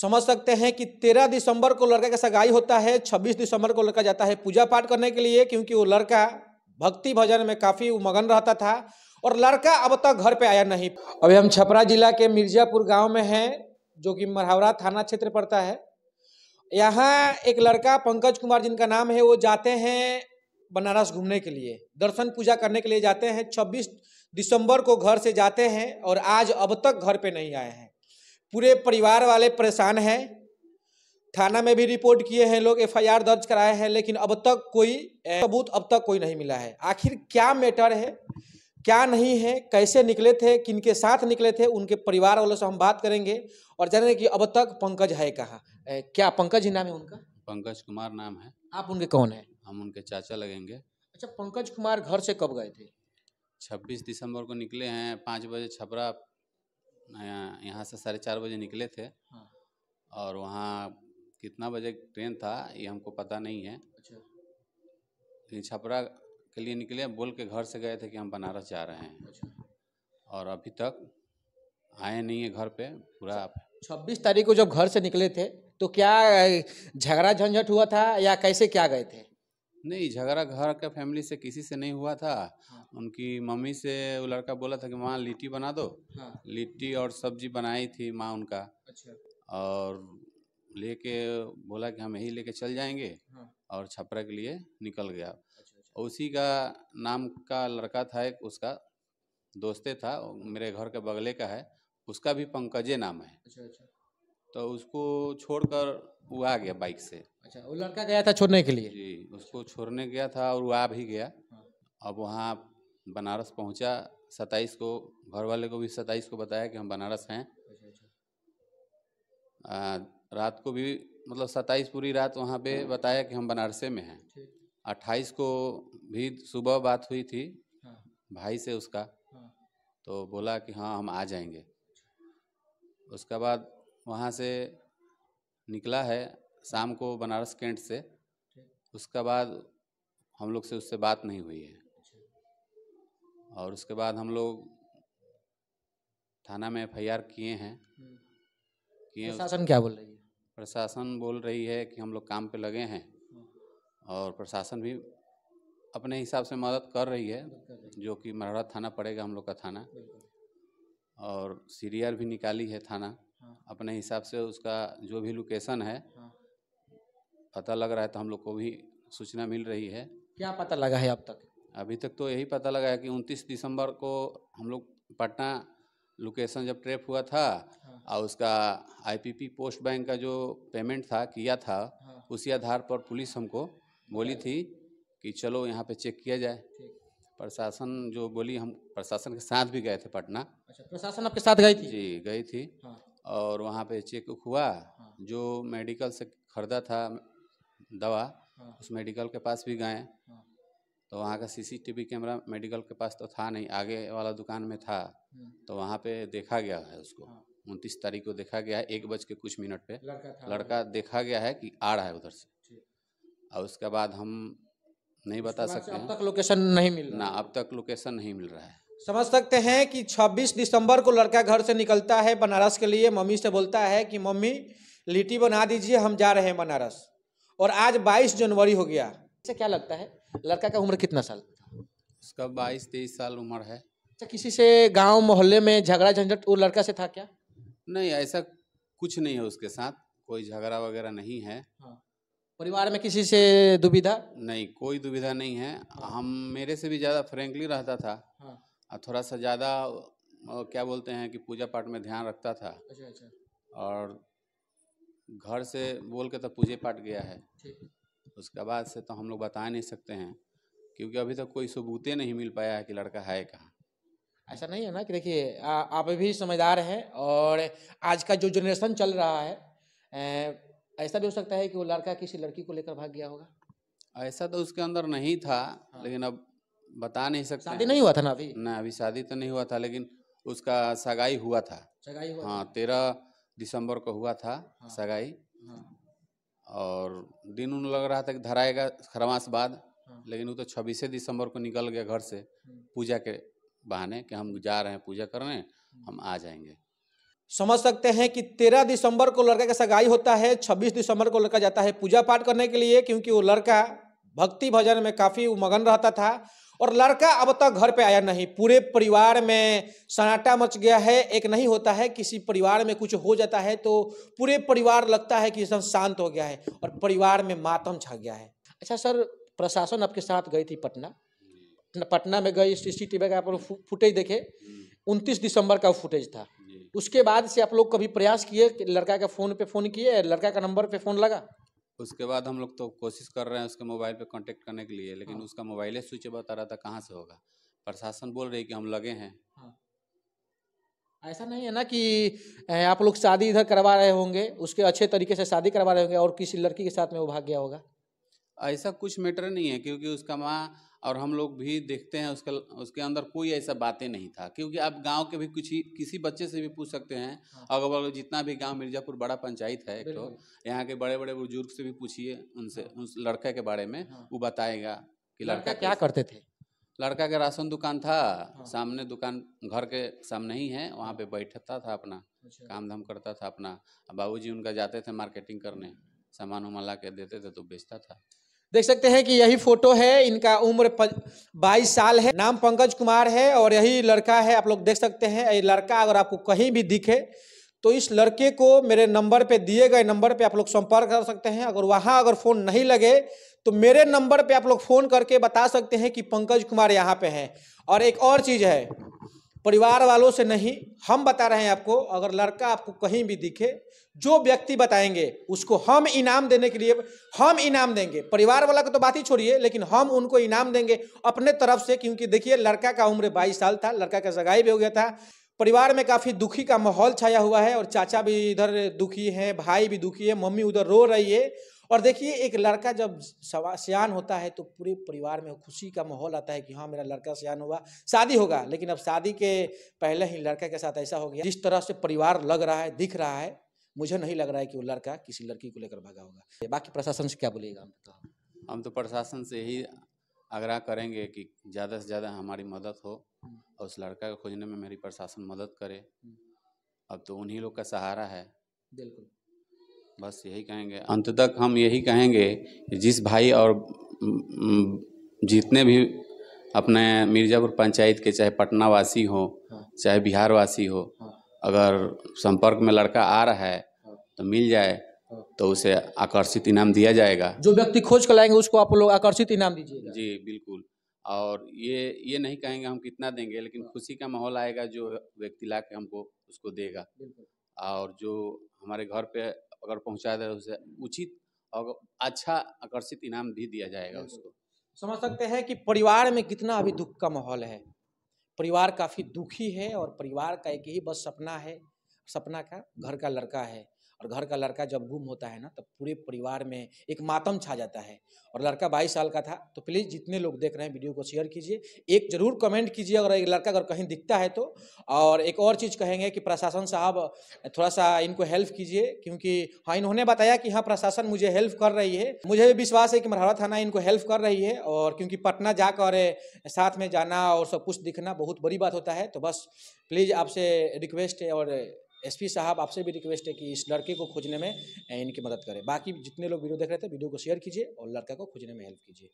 समझ सकते हैं कि तेरह दिसंबर को लड़का का सगाई होता है छब्बीस दिसंबर को लड़का जाता है पूजा पाठ करने के लिए क्योंकि वो लड़का भक्ति भजन में काफ़ी मगन रहता था और लड़का अब तक घर पे आया नहीं अभी हम छपरा जिला के मिर्जापुर गांव में हैं जो कि मरहरा थाना क्षेत्र पड़ता है यहाँ एक लड़का पंकज कुमार जिनका नाम है वो जाते हैं बनारस घूमने के लिए दर्शन पूजा करने के लिए जाते हैं छब्बीस दिसंबर को घर से जाते हैं और आज अब तक घर पे नहीं आए हैं पूरे परिवार वाले परेशान हैं थाना में भी रिपोर्ट किए हैं लोग एफआईआर दर्ज कराए हैं लेकिन अब तक कोई सबूत अब तक कोई नहीं मिला है आखिर क्या मैटर है क्या नहीं है कैसे निकले थे किनके साथ निकले थे उनके परिवार वालों से हम बात करेंगे और जानेंगे कि अब तक पंकज है कहाँ क्या पंकज ही नाम है उनका पंकज कुमार नाम है आप उनके कौन है हम उनके चाचा लगेंगे अच्छा पंकज कुमार घर से कब गए थे छब्बीस दिसंबर को निकले हैं पाँच बजे छपरा यहाँ से साढ़े चार बजे निकले थे हाँ। और वहाँ कितना बजे ट्रेन था ये हमको पता नहीं है अच्छा। लेकिन छपरा के लिए निकले बोल के घर से गए थे कि हम बनारस जा रहे हैं अच्छा। और अभी तक आए नहीं है घर पे पूरा अच्छा। छब्बीस तारीख को जब घर से निकले थे तो क्या झगड़ा झंझट हुआ था या कैसे क्या गए थे नहीं झगड़ा घर के फैमिली से किसी से नहीं हुआ था हाँ। उनकी मम्मी से वो लड़का बोला था कि माँ लिट्टी बना दो हाँ। लिट्टी और सब्जी बनाई थी माँ उनका अच्छा और लेके बोला कि हम यही लेके चल जाएंगे हाँ। और छपरा के लिए निकल गया अच्छा, अच्छा। उसी का नाम का लड़का था एक उसका दोस्ते था मेरे घर के बगले का है उसका भी पंकजे नाम है अच्छा, अच्छा। तो उसको छोड़कर वो आ गया बाइक से अच्छा वो लड़का गया था छोड़ने के लिए जी उसको छोड़ने गया था और वो आ भी गया हाँ। अब वहाँ बनारस पहुँचा सताइस को घर वाले को भी सताइस को बताया कि हम बनारस हैं अच्छा, अच्छा। रात को भी मतलब सताइस पूरी रात वहाँ पे हाँ। बताया कि हम बनारसे में हैं अट्ठाईस को भी सुबह बात हुई थी हाँ। भाई से उसका तो बोला कि हाँ हम आ जाएंगे अच्छा। उसके बाद वहाँ से निकला है शाम को बनारस कैंट से उसका बाद हम लोग से उससे बात नहीं हुई है अच्छा। और उसके बाद हम लोग थाना में एफ किए हैं हम्म। किए प्रशासन क्या बोल रही है प्रशासन बोल रही है कि हम लोग काम पे लगे हैं हाँ। और प्रशासन भी अपने हिसाब से मदद कर रही है जो कि मरहरा थाना पड़ेगा हम लोग का थाना और सीरियर भी निकाली है थाना हाँ। अपने हिसाब से उसका जो भी लोकेशन है हाँ। पता लग रहा है तो हम लोग को भी सूचना मिल रही है क्या पता लगा है अब तक अभी तक तो यही पता लगा है कि 29 दिसंबर को हम लोग पटना लोकेशन जब ट्रेप हुआ था हाँ। और उसका आईपीपी पोस्ट बैंक का जो पेमेंट था किया था उसी आधार पर पुलिस हमको बोली थी कि चलो यहाँ पे चेक किया जाए प्रशासन जो बोली हम प्रशासन के साथ भी गए थे पटना अच्छा प्रशासन आपके साथ गई थी जी गई थी हाँ। और वहाँ पे चेक हुआ हाँ। जो मेडिकल से खरीदा था दवा हाँ। उस मेडिकल के पास भी गए हाँ। तो वहाँ का सीसीटीवी कैमरा मेडिकल के पास तो था नहीं आगे वाला दुकान में था तो वहाँ पे देखा गया है उसको उनतीस तारीख को देखा गया है एक बज के कुछ मिनट पे लड़का, लड़का देखा गया है कि आ रहा है उधर से और उसके बाद हम नहीं बता सकते अब तक लोकेशन नहीं मिल ना अब तक लोकेशन नहीं मिल रहा है समझ सकते हैं कि 26 दिसंबर को लड़का घर से निकलता है बनारस के लिए मम्मी से बोलता है कि मम्मी लिट्टी बना दीजिए हम जा रहे हैं बनारस और आज 22 जनवरी हो गया इसे क्या लगता है लड़का का उम्र कितना साल उसका 22 तेईस साल उम्र है अच्छा किसी से गांव मोहल्ले में झगड़ा झंझट वो लड़का से था क्या नहीं ऐसा कुछ नहीं है उसके साथ कोई झगड़ा वगैरह नहीं है हाँ। परिवार में किसी से दुविधा नहीं कोई दुविधा नहीं है हम मेरे से भी ज़्यादा फ्रेंकली रहता था हाँ। और थोड़ा सा ज़्यादा क्या बोलते हैं कि पूजा पाठ में ध्यान रखता था अच्छा अच्छा और घर से बोल के तो पूजे पाठ गया है उसके बाद से तो हम लोग बता नहीं सकते हैं क्योंकि अभी तक तो कोई सबूते नहीं मिल पाया है कि लड़का है कहाँ ऐसा नहीं है ना कि देखिए आप भी समझदार हैं और आज का जो जनरेशन चल रहा है ऐसा भी हो सकता है कि वो लड़का किसी लड़की को लेकर भाग गया होगा ऐसा तो उसके अंदर नहीं था हाँ। लेकिन अब बता नहीं सकते शादी नहीं हुआ था ना अभी ना अभी शादी तो नहीं हुआ था लेकिन उसका सगाई हुआ था सगाई हुआ हाँ तेरह दिसंबर को हुआ था हाँ, सगाई हाँ, और दिन उन लग रहा था कि धराएगा खरमास बाद हाँ, लेकिन वो तो छब्बीस दिसंबर को निकल गया घर से हाँ। पूजा के बहाने कि हम जा रहे हैं पूजा करने हाँ। हम आ जाएंगे समझ सकते हैं कि तेरह दिसंबर को लड़का का सगाई होता है छब्बीस दिसंबर को लड़का जाता है पूजा पाठ करने के लिए क्योंकि वो लड़का भक्ति भजन में काफी मगन रहता था और लड़का अब तक घर पे आया नहीं पूरे परिवार में सन्नाटा मच गया है एक नहीं होता है किसी परिवार में कुछ हो जाता है तो पूरे परिवार लगता है कि सब शांत हो गया है और परिवार में मातम छा गया है अच्छा सर प्रशासन आपके साथ गई थी पटना पटना में गई सी सी टी का आप लोग फुटेज देखे उनतीस दिसंबर का फुटेज था उसके बाद से आप लोग कभी प्रयास किए लड़का का फ़ोन पे फ़ोन किए लड़का का नंबर पे फ़ोन लगा उसके बाद हम लोग तो कोशिश कर रहे हैं उसके मोबाइल पे कांटेक्ट करने के लिए लेकिन हाँ। उसका मोबाइल ही स्विच बता रहा था कहाँ से होगा प्रशासन बोल रही कि हम लगे हैं हाँ। ऐसा नहीं है ना कि आप लोग शादी इधर करवा रहे होंगे उसके अच्छे तरीके से शादी करवा रहे होंगे और किसी लड़की के साथ में वो भाग गया होगा ऐसा कुछ मैटर नहीं है क्योंकि उसका माँ और हम लोग भी देखते हैं उसका उसके अंदर कोई ऐसा बातें नहीं था क्योंकि आप गांव के भी कुछ ही किसी बच्चे से भी पूछ सकते हैं हाँ। अगल बगल जितना भी गांव मिर्जापुर बड़ा पंचायत है एक तो यहाँ के बड़े बड़े बुजुर्ग से भी पूछिए उनसे हाँ। उस लड़के के बारे में हाँ। वो बताएगा कि लड़का क्या करते थे लड़का का राशन दुकान था सामने दुकान घर के सामने ही है वहाँ पे बैठता था अपना अच्छा। काम धाम करता था अपना बाबू उनका जाते थे मार्केटिंग करने हम्म। सामान वामान ला के देते थे तो बेचता था देख सकते हैं कि यही फोटो है इनका उम्र बाईस साल है नाम पंकज कुमार है और यही लड़का है आप लोग देख सकते हैं ये लड़का अगर आपको कहीं भी दिखे तो इस लड़के को मेरे नंबर पे दिए गए नंबर पे आप लोग संपर्क कर सकते हैं अगर वहाँ अगर फ़ोन नहीं लगे तो मेरे नंबर पे आप लोग फ़ोन करके बता सकते हैं कि पंकज कुमार यहाँ पे हैं और एक और चीज़ है परिवार वालों से नहीं हम बता रहे हैं आपको अगर लड़का आपको कहीं भी दिखे जो व्यक्ति बताएंगे उसको हम इनाम देने के लिए हम इनाम देंगे परिवार वाला को तो बात ही छोड़िए लेकिन हम उनको इनाम देंगे अपने तरफ से क्योंकि देखिए लड़का का उम्र 22 साल था लड़का का सगाई भी हो गया था परिवार में काफ़ी दुखी का माहौल छाया हुआ है और चाचा भी इधर दुखी है भाई भी दुखी है मम्मी उधर रो रही है और देखिए एक लड़का जब सियान होता है तो पूरे परिवार में खुशी का माहौल आता है कि हाँ मेरा लड़का सयान हुआ शादी होगा लेकिन अब शादी के पहले ही लड़का के साथ ऐसा हो गया जिस तरह से परिवार लग रहा है दिख रहा है मुझे नहीं लग रहा है कि वो लड़का किसी लड़की को लेकर भागा होगा बाकी प्रशासन से क्या बोलेगा हम तो प्रशासन से यही आग्रह करेंगे कि ज़्यादा से ज़्यादा हमारी मदद हो और उस लड़का को खोजने में मेरी प्रशासन मदद करे हम्म। अब तो उन्हीं लोग का सहारा है बिल्कुल बस यही कहेंगे अंत तक हम यही कहेंगे जिस भाई और जितने भी अपने मिर्ज़ापुर पंचायत के चाहे पटना वासी हो हाँ। चाहे बिहार वासी हो हाँ। अगर संपर्क में लड़का आ रहा है हाँ। तो मिल जाए तो उसे आकर्षित इनाम दिया जाएगा जो व्यक्ति खोज कर लाएंगे उसको आप लोग आकर्षित इनाम दीजिएगा जी बिल्कुल और ये ये नहीं कहेंगे हम कितना देंगे लेकिन खुशी का माहौल आएगा जो व्यक्ति ला के हमको उसको देगा और जो हमारे घर पे अगर पहुँचा दे उसे उचित और अच्छा आकर्षित इनाम भी दिया जाएगा उसको समझ सकते हैं कि परिवार में कितना अभी दुख का माहौल है परिवार काफ़ी दुखी है और परिवार का एक ही बस सपना है सपना का घर का लड़का है और घर का लड़का जब गुम होता है ना तब पूरे परिवार में एक मातम छा जाता है और लड़का बाईस साल का था तो प्लीज़ जितने लोग देख रहे हैं वीडियो को शेयर कीजिए एक जरूर कमेंट कीजिए अगर एक लड़का अगर कहीं दिखता है तो और एक और चीज़ कहेंगे कि प्रशासन साहब थोड़ा सा इनको हेल्प कीजिए क्योंकि हाँ इन्होंने बताया कि हाँ प्रशासन मुझे हेल्प कर रही है मुझे भी विश्वास है कि मरहरा थाना इनको हेल्प कर रही है और क्योंकि पटना जाकर साथ में जाना और सब कुछ दिखना बहुत बड़ी बात होता है तो बस प्लीज़ आपसे रिक्वेस्ट है और एसपी साहब आपसे भी रिक्वेस्ट है कि इस लड़के को खोजने में इनकी मदद करें बाकी जितने लोग वीडियो देख रहे थे वीडियो को शेयर कीजिए और लड़का को खोजने में हेल्प कीजिए